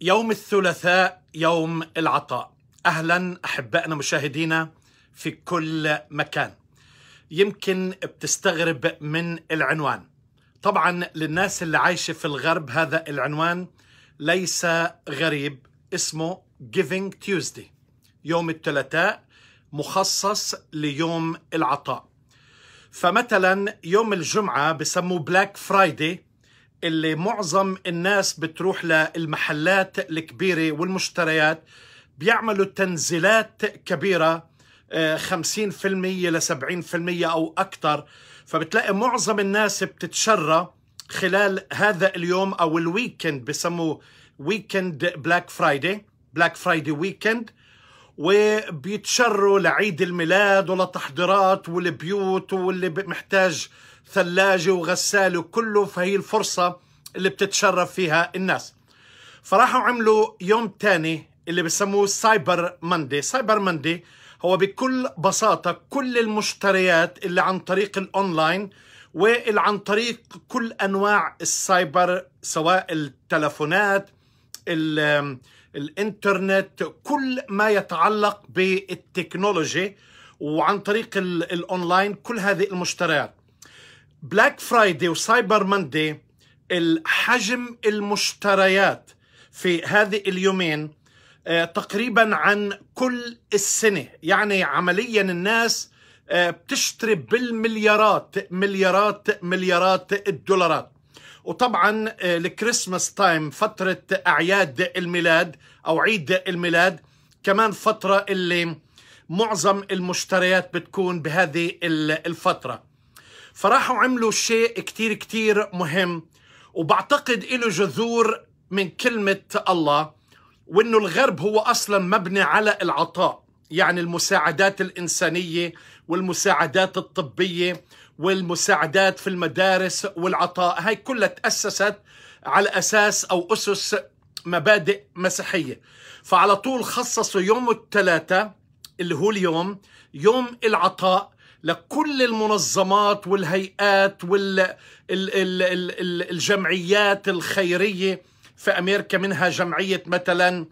يوم الثلاثاء يوم العطاء اهلا احبائنا مشاهدينا في كل مكان يمكن بتستغرب من العنوان طبعا للناس اللي عايشه في الغرب هذا العنوان ليس غريب اسمه Giving Tuesday يوم الثلاثاء مخصص ليوم العطاء فمثلا يوم الجمعة بسموه بلاك فرايدي اللي معظم الناس بتروح للمحلات الكبيرة والمشتريات بيعملوا تنزيلات كبيرة 50% آه، ل 70% أو أكثر فبتلاقي معظم الناس بتتشرى خلال هذا اليوم أو الويكند بسموه ويكند بلاك فرايدي بلاك فرايدي ويكند وبيتشروا لعيد الميلاد ولتحضيرات والبيوت واللي محتاج ثلاجة وغسالة وكله فهي الفرصة اللي بتتشرف فيها الناس فراحوا عملوا يوم تاني اللي بسموه سايبر ماندي سايبر ماندي هو بكل بساطة كل المشتريات اللي عن طريق الأونلاين واللي عن طريق كل أنواع السايبر سواء التلفونات الانترنت كل ما يتعلق بالتكنولوجي وعن طريق الاونلاين كل هذه المشتريات بلاك فرايدي وسايبر ماندي الحجم المشتريات في هذه اليومين آه، تقريبا عن كل السنه يعني عمليا الناس آه، بتشتري بالمليارات مليارات مليارات الدولارات وطبعا آه، الكريسماس تايم فترة أعياد الميلاد أو عيد الميلاد كمان فترة اللي معظم المشتريات بتكون بهذه الفترة فراحوا عملوا شيء كتير كتير مهم وبعتقد له جذور من كلمة الله وانه الغرب هو اصلا مبني على العطاء يعني المساعدات الانسانيه والمساعدات الطبيه والمساعدات في المدارس والعطاء هاي كلها تاسست على اساس او اسس مبادئ مسيحيه فعلى طول خصصوا يوم الثلاثاء اللي هو اليوم يوم العطاء لكل المنظمات والهيئات والجمعيات الخيرية في أمريكا منها جمعية مثلا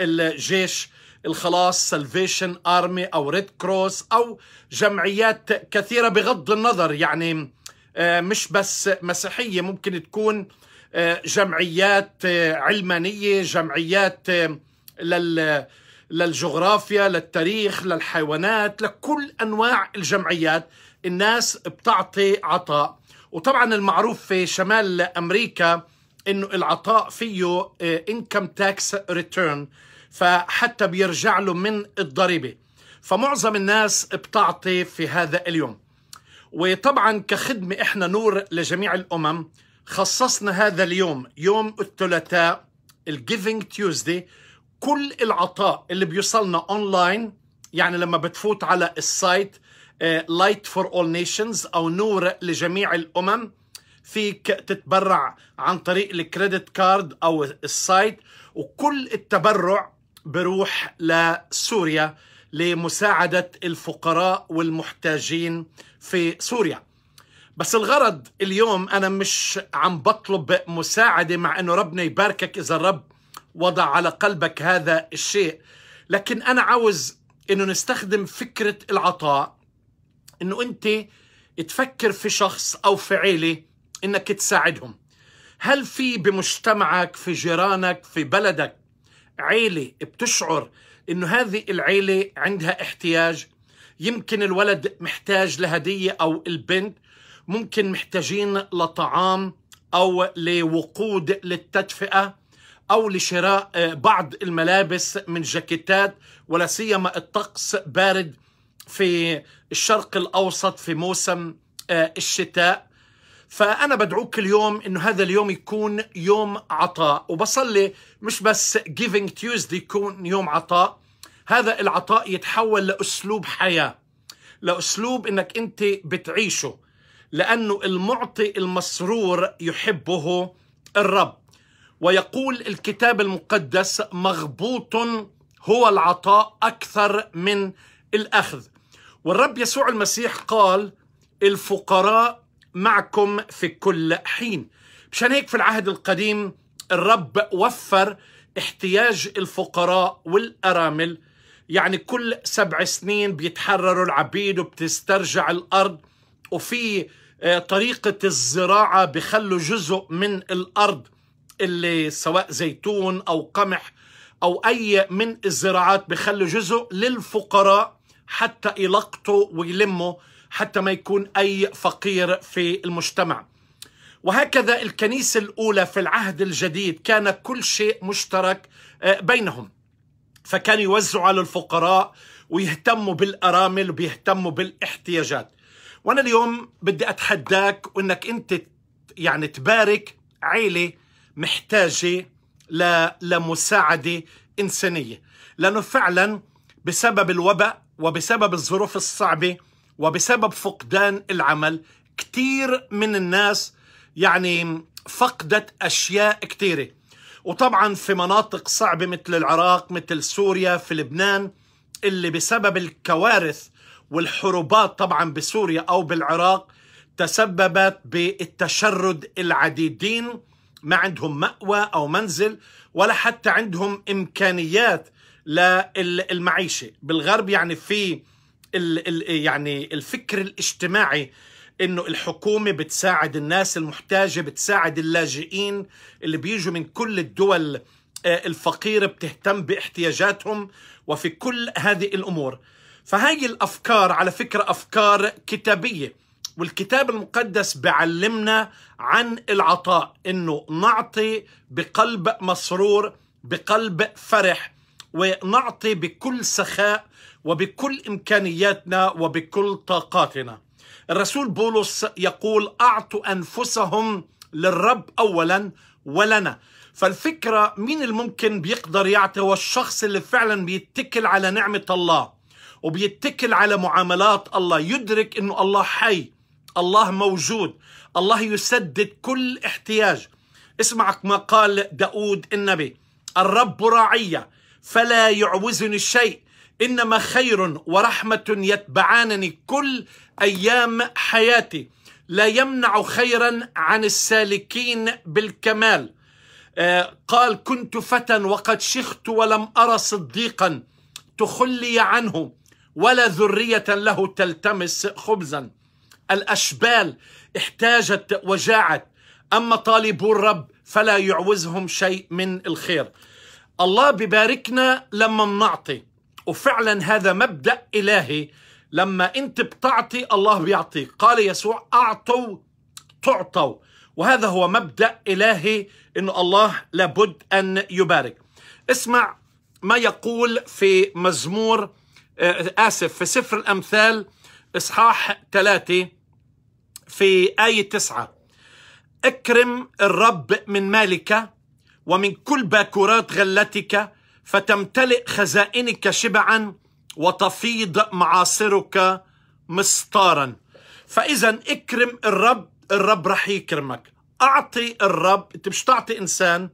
الجيش الخلاص سلفيشن أرمي أو ريد كروس أو جمعيات كثيرة بغض النظر يعني آه، مش بس مسيحية ممكن تكون آه، جمعيات آه، علمانية جمعيات لل للجغرافيا للتاريخ للحيوانات لكل أنواع الجمعيات الناس بتعطي عطاء وطبعا المعروف في شمال أمريكا انه العطاء فيه انكم تاكس ريتيرن فحتى بيرجع له من الضريبه فمعظم الناس بتعطي في هذا اليوم وطبعا كخدمه احنا نور لجميع الامم خصصنا هذا اليوم يوم الثلاثاء الجيفينج تيوزداي كل العطاء اللي بيوصلنا اونلاين يعني لما بتفوت على السايت لايت فور اول نيشنز او نور لجميع الامم فيك تتبرع عن طريق الكريدت كارد او السايت وكل التبرع بروح لسوريا لمساعدة الفقراء والمحتاجين في سوريا بس الغرض اليوم أنا مش عم بطلب مساعدة مع أنه ربنا يباركك إذا الرب وضع على قلبك هذا الشيء لكن أنا عاوز أنه نستخدم فكرة العطاء أنه أنت تفكر في شخص أو في عيلة أنك تساعدهم هل في بمجتمعك في جيرانك في بلدك عيلة بتشعر أنه هذه العيلة عندها احتياج يمكن الولد محتاج لهدية أو البنت ممكن محتاجين لطعام أو لوقود للتدفئة أو لشراء آه، بعض الملابس من جاكيتات ولا سيما الطقس بارد في الشرق الأوسط في موسم آه، الشتاء فأنا بدعوك اليوم إنه هذا اليوم يكون يوم عطاء وبصلي مش بس Giving Tuesday يكون يوم عطاء هذا العطاء يتحول لأسلوب حياة لأسلوب إنك أنت بتعيشه لأنه المعطي المسرور يحبه الرب ويقول الكتاب المقدس مغبوط هو العطاء اكثر من الاخذ والرب يسوع المسيح قال الفقراء معكم في كل حين مشان هيك في العهد القديم الرب وفر احتياج الفقراء والارامل يعني كل سبع سنين بيتحرروا العبيد وبتسترجع الارض وفي آه، طريقه الزراعه بخلوا جزء من الارض اللي سواء زيتون أو قمح أو أي من الزراعات بخلوا جزء للفقراء حتى يلقطوا ويلموا حتى ما يكون أي فقير في المجتمع وهكذا الكنيسة الأولى في العهد الجديد كان كل شيء مشترك آه، بينهم فكان يوزعوا على الفقراء ويهتموا بالأرامل وبيهتموا بالاحتياجات وأنا اليوم بدي أتحداك وأنك أنت يعني تبارك عيلة محتاجة لمساعدة إنسانية لأنه فعلا بسبب الوباء وبسبب الظروف الصعبة وبسبب فقدان العمل كثير من الناس يعني فقدت أشياء كثيرة وطبعا في مناطق صعبة مثل العراق مثل سوريا في لبنان اللي بسبب الكوارث والحروبات طبعا بسوريا أو بالعراق تسببت بالتشرد العديدين ما عندهم مأوى أو منزل ولا حتى عندهم إمكانيات للمعيشة بالغرب يعني في يعني الفكر الاجتماعي انه الحكومه بتساعد الناس المحتاجه بتساعد اللاجئين اللي بيجوا من كل الدول آه، الفقيره بتهتم باحتياجاتهم وفي كل هذه الامور فهاي الافكار على فكره افكار كتابيه والكتاب المقدس بيعلمنا عن العطاء انه نعطي بقلب مسرور بقلب فرح ونعطي بكل سخاء وبكل امكانياتنا وبكل طاقاتنا الرسول بولس يقول اعطوا انفسهم للرب اولا ولنا فالفكره مين الممكن بيقدر يعطي هو الشخص اللي فعلا بيتكل على نعمه الله وبيتكل على معاملات الله يدرك انه الله حي الله موجود الله يسدد كل احتياج اسمعك ما قال داود النبي الرب راعية فلا يعوزني الشيء إنما خير ورحمة يتبعانني كل أيام حياتي لا يمنع خيرا عن السالكين بالكمال آه، قال كنت فتى وقد شخت ولم أرى صديقا تخلي عنه ولا ذرية له تلتمس خبزا الأشبال احتاجت وجاعت أما طالبو الرب فلا يعوزهم شيء من الخير الله بباركنا لما منعطي وفعلا هذا مبدأ إلهي لما أنت بتعطي الله بيعطيك قال يسوع أعطوا تعطوا وهذا هو مبدأ إلهي أن الله لابد أن يبارك اسمع ما يقول في مزمور آه، آسف في سفر الأمثال إصحاح ثلاثة في آية تسعة اكرم الرب من مالك ومن كل باكورات غلتك فتمتلئ خزائنك شبعا وتفيض معاصرك مستارا فإذا اكرم الرب الرب رح يكرمك أعطي الرب أنت مش تعطي إنسان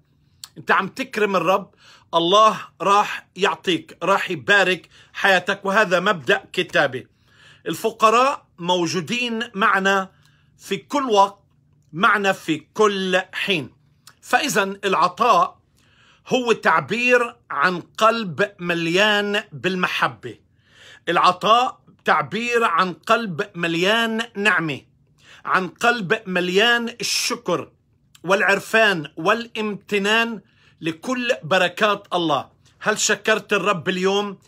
أنت عم تكرم الرب الله راح يعطيك راح يبارك حياتك وهذا مبدأ كتابي الفقراء موجودين معنا في كل وقت معنى في كل حين فإذا العطاء هو تعبير عن قلب مليان بالمحبة العطاء تعبير عن قلب مليان نعمة عن قلب مليان الشكر والعرفان والامتنان لكل بركات الله هل شكرت الرب اليوم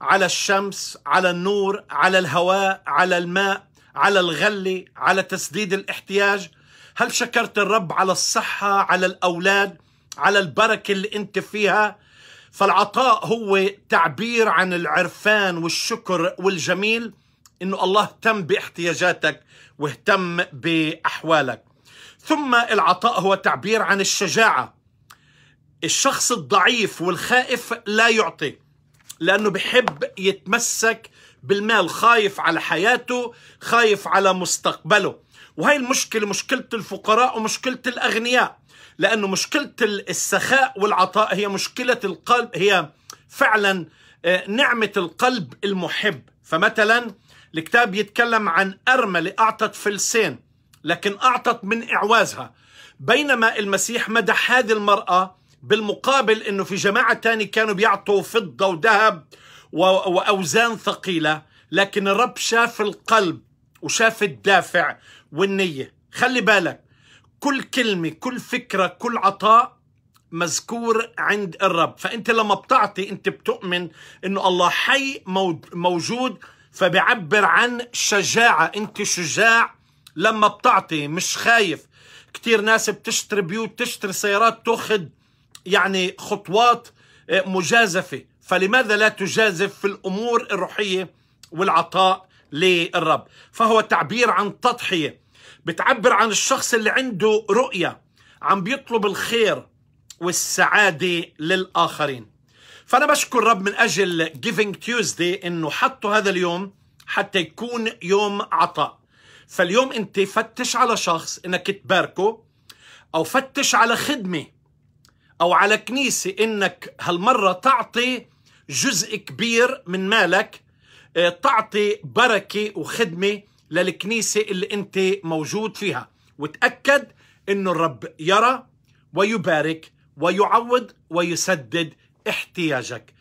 على الشمس على النور على الهواء على الماء على الغلة على تسديد الاحتياج هل شكرت الرب على الصحة على الأولاد على البركة اللي أنت فيها فالعطاء هو تعبير عن العرفان والشكر والجميل أنه الله اهتم باحتياجاتك واهتم بأحوالك ثم العطاء هو تعبير عن الشجاعة الشخص الضعيف والخائف لا يعطي لأنه بحب يتمسك بالمال خايف على حياته خايف على مستقبله وهي المشكلة مشكلة الفقراء ومشكلة الأغنياء لأنه مشكلة السخاء والعطاء هي مشكلة القلب هي فعلا آه، نعمة القلب المحب فمثلا الكتاب يتكلم عن أرملة أعطت فلسين لكن أعطت من إعوازها بينما المسيح مدح هذه المرأة بالمقابل أنه في جماعة تاني كانوا بيعطوا فضة وذهب وأوزان ثقيلة لكن الرب شاف القلب وشاف الدافع والنية خلي بالك كل كلمة كل فكرة كل عطاء مذكور عند الرب فأنت لما بتعطي أنت بتؤمن أنه الله حي موجود فبيعبر عن شجاعة أنت شجاع لما بتعطي مش خايف كتير ناس بتشتري بيوت تشتري سيارات تاخذ يعني خطوات إيه، مجازفة فلماذا لا تجازف في الأمور الروحية والعطاء للرب فهو تعبير عن تضحية بتعبر عن الشخص اللي عنده رؤية عم بيطلب الخير والسعادة للآخرين فأنا بشكر الرب من أجل Giving Tuesday إنه حطوا هذا اليوم حتى يكون يوم عطاء فاليوم أنت فتش على شخص إنك تباركه أو فتش على خدمة أو على كنيسة إنك هالمرة تعطي جزء كبير من مالك آه، تعطي بركة وخدمة للكنيسة اللي أنت موجود فيها وتأكد أنه الرب يرى ويبارك ويعوض ويسدد احتياجك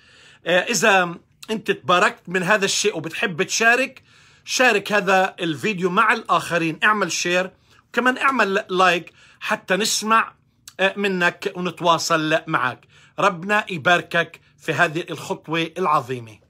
آه، إذا أنت تباركت من هذا الشيء وبتحب تشارك شارك هذا الفيديو مع الآخرين اعمل شير كمان اعمل لايك حتى نسمع أه، منك ونتواصل معك ربنا يباركك في هذه الخطوة العظيمة